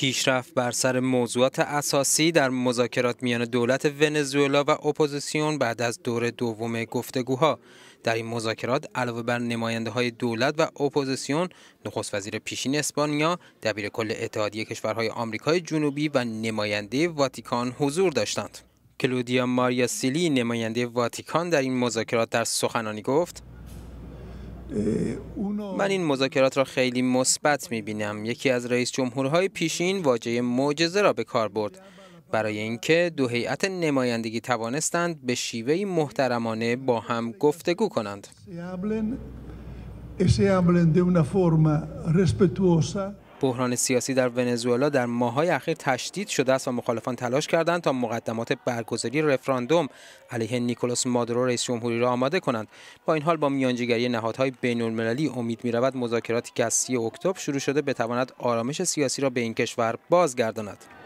پیشرفت بر سر موضوعات اساسی در مذاکرات میان دولت ونزوئلا و اپوزیسیون بعد از دور دوم گفتگوها در این مذاکرات علاوه بر نماینده های دولت و اپوزیسیون نخست وزیر پیشین اسپانیا دبیر کل اتحادیه کشورهای آمریکای جنوبی و نماینده واتیکان حضور داشتند کلودیا ماریا سیلی نماینده واتیکان در این مذاکرات در سخنانی گفت من این مذاکرات را خیلی مثبت می‌بینم. یکی از رئیس جمهورهای پیشین واجه معجزه را به کار برد برای اینکه دو هیئت نمایندگی توانستند به شیوهی محترمانه با هم گفتگو کنند بحران سیاسی در ونزوئلا در ماهای اخیر تشدید شده است و مخالفان تلاش کردند تا مقدمات برگزاری رفراندوم علیه نیکولاس مادورو رئیس جمهوری را آماده کنند با این حال با میانجیگری نهادهای بین‌المللی امید میرود مذاکراتی که از 3 اکتبر شروع شده بتواند آرامش سیاسی را به این کشور بازگرداند